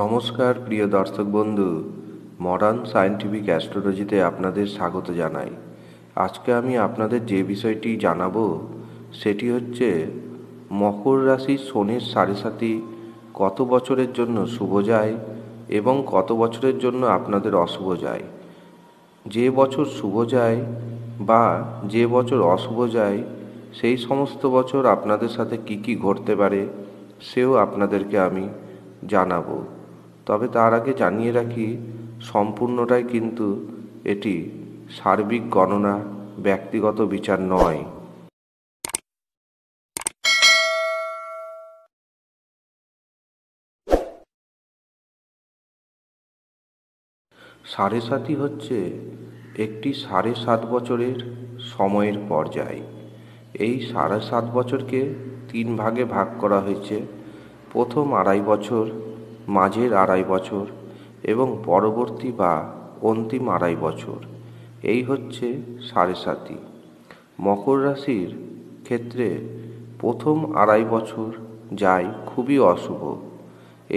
নমস্কার প্রিয় দর্শক বন্ধু মডার্ন সায়েন্টিফিক অ্যাস্ট্রোলজিতে আপনাদের স্বাগত জানাই আজকে আমি আপনাদের যে বিষয়টি জানাবো সেটি হচ্ছে মকর রাশি শনির সাড়ে সাথে কত বছরের জন্য শুভ যায় এবং কত বছরের জন্য আপনাদের অশুভ যায় যে বছর শুভ যায় বা যে বছর অশুভ যায় সেই সমস্ত বছর আপনাদের সাথে কি কি ঘটতে পারে সেও আপনাদেরকে আমি জানাবো তবে তার আগে জানিয়ে রাখি সম্পূর্ণটাই কিন্তু এটি সার্বিক গণনা ব্যক্তিগত বিচার নয় সাড়ে সাতই হচ্ছে একটি সাড়ে সাত বছরের সময়ের পর্যায় এই সাড়ে সাত বছরকে তিন ভাগে ভাগ করা হয়েছে প্রথম আড়াই বছর মাঝের আড়াই বছর এবং পরবর্তী বা অন্তিম আড়াই বছর এই হচ্ছে সাড়ে সাতি মকর রাশির ক্ষেত্রে প্রথম আড়াই বছর যায় খুবই অশুভ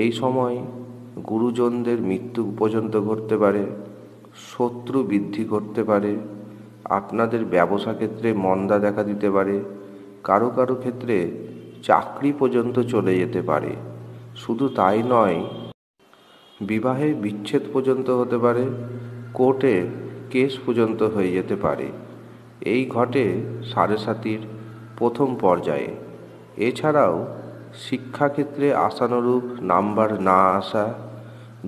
এই সময় গুরুজনদের মৃত্যু পর্যন্ত ঘটতে পারে শত্রু বৃদ্ধি করতে পারে আপনাদের ব্যবসা ক্ষেত্রে মন্দা দেখা দিতে পারে কারো কারো ক্ষেত্রে চাকরি পর্যন্ত চলে যেতে পারে শুধু তাই নয় বিবাহে বিচ্ছেদ পর্যন্ত হতে পারে কোর্টে কেস পর্যন্ত হয়ে যেতে পারে এই ঘটে সাড়ে সাতির প্রথম পর্যায়ে এছাড়াও শিক্ষাক্ষেত্রে আশানুরূপ নাম্বার না আসা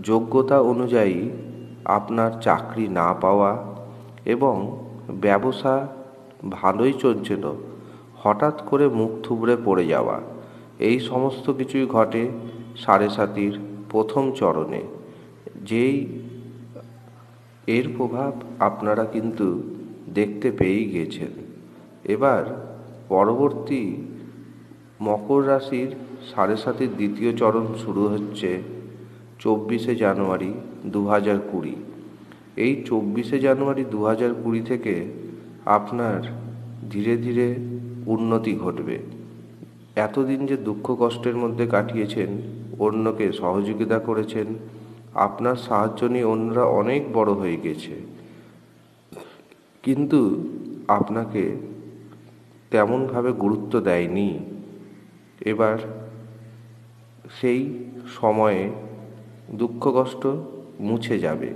যোগ্যতা অনুযায়ী আপনার চাকরি না পাওয়া এবং ব্যবসা ভালোই চলছিল হঠাৎ করে মুখ থুবড়ে পড়ে যাওয়া এই সমস্ত কিছুই ঘটে সাড়ে সাতির প্রথম চরণে যেই এর প্রভাব আপনারা কিন্তু দেখতে পেয়েই গেছেন এবার পরবর্তী মকর রাশির সাড়ে সাতির দ্বিতীয় চরণ শুরু হচ্ছে চব্বিশে জানুয়ারি দু হাজার কুড়ি এই চব্বিশে জানুয়ারি দু হাজার কুড়ি থেকে আপনার ধীরে ধীরে উন্নতি ঘটবে এতদিন যে দুঃখ কষ্টের মধ্যে কাটিয়েছেন অন্যকে সহযোগিতা করেছেন আপনার সাহায্য নিয়ে অন্যরা অনেক বড় হয়ে গেছে কিন্তু আপনাকে তেমনভাবে গুরুত্ব দেয়নি এবার সেই সময়ে দুঃখ কষ্ট মুছে যাবে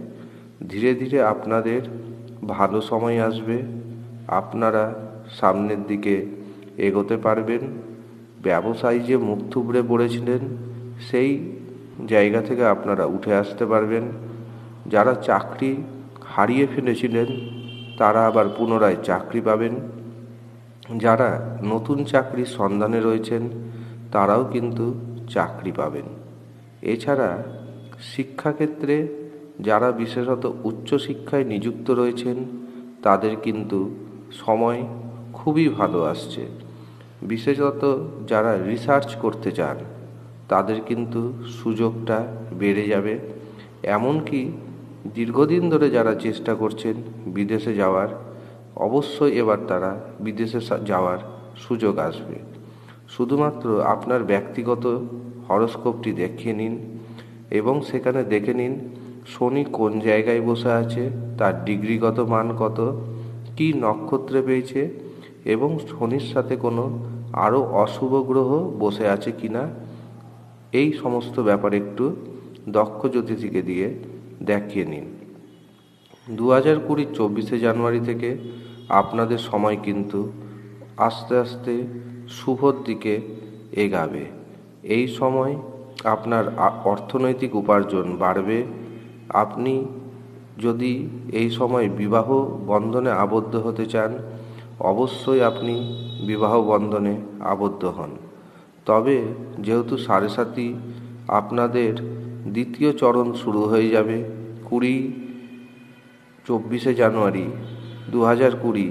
ধীরে ধীরে আপনাদের ভালো সময় আসবে আপনারা সামনের দিকে এগোতে পারবেন ব্যবসায়ী যে মুখ থুবড়ে পড়েছিলেন সেই জায়গা থেকে আপনারা উঠে আসতে পারবেন যারা চাকরি হারিয়ে ফেলেছিলেন তারা আবার পুনরায় চাকরি পাবেন যারা নতুন চাকরির সন্ধানে রয়েছেন তারাও কিন্তু চাকরি পাবেন এছাড়া শিক্ষাক্ষেত্রে যারা বিশেষত উচ্চশিক্ষায় নিযুক্ত রয়েছেন তাদের কিন্তু সময় খুবই ভালো আসছে বিশেষত যারা রিসার্চ করতে চান তাদের কিন্তু সুযোগটা বেড়ে যাবে এমনকি দীর্ঘদিন ধরে যারা চেষ্টা করছেন বিদেশে যাওয়ার অবশ্যই এবার তারা বিদেশে যাওয়ার সুযোগ আসবে শুধুমাত্র আপনার ব্যক্তিগত হরস্কোপটি দেখিয়ে নিন এবং সেখানে দেখে নিন শনি কোন জায়গায় বসে আছে তার ডিগ্রিগত মান কত কি নক্ষত্রে পেয়েছে এবং শনির সাথে কোনো আরও অশুভ গ্রহ বসে আছে কিনা এই সমস্ত ব্যাপার একটু দক্ষ জ্যোতিষীকে দিয়ে দেখিয়ে নিন দু হাজার কুড়ির চব্বিশে জানুয়ারি থেকে আপনাদের সময় কিন্তু আস্তে আস্তে শুভর দিকে এগাবে এই সময় আপনার অর্থনৈতিক উপার্জন বাড়বে আপনি যদি এই সময় বিবাহ বন্ধনে আবদ্ধ হতে চান অবশ্যই আপনি বিবাহ বন্ধনে আবদ্ধ হন তবে যেহেতু সাড়ে সাতই আপনাদের দ্বিতীয় চরণ শুরু হয়ে যাবে কুড়ি চব্বিশে জানুয়ারি দু হাজার কুড়ি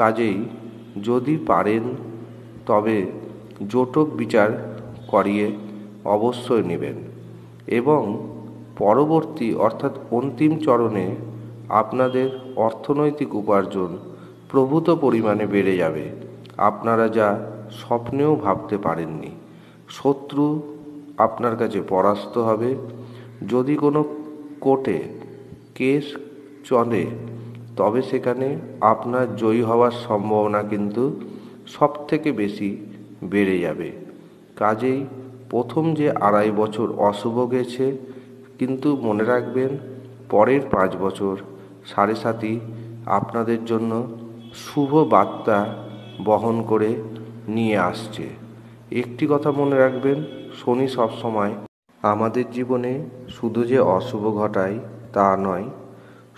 কাজেই যদি পারেন তবে জোটক বিচার করিয়ে অবশ্যই নেবেন এবং পরবর্তী অর্থাৎ অন্তিম চরণে আপনাদের অর্থনৈতিক উপার্জন প্রভূত পরিমাণে বেড়ে যাবে আপনারা যা স্বপ্নেও ভাবতে পারেননি শত্রু আপনার কাছে পরাস্ত হবে যদি কোনো কোর্টে কেস চলে তবে সেখানে আপনার জয়ী হওয়ার সম্ভাবনা কিন্তু সব থেকে বেশি বেড়ে যাবে কাজেই প্রথম যে আড়াই বছর অশুভ গেছে কিন্তু মনে রাখবেন পরের পাঁচ বছর সাড়ে সাতই আপনাদের জন্য শুভ বার্তা বহন করে নিয়ে আসছে একটি কথা মনে রাখবেন শনি সবসময় আমাদের জীবনে শুধু যে অশুভ ঘটায় তা নয়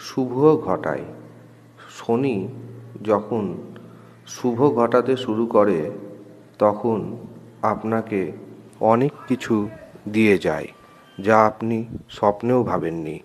শুভ ঘটায় শনি যখন শুভ ঘটাতে শুরু করে তখন আপনাকে অনেক কিছু দিয়ে যায় যা আপনি স্বপ্নেও ভাবেননি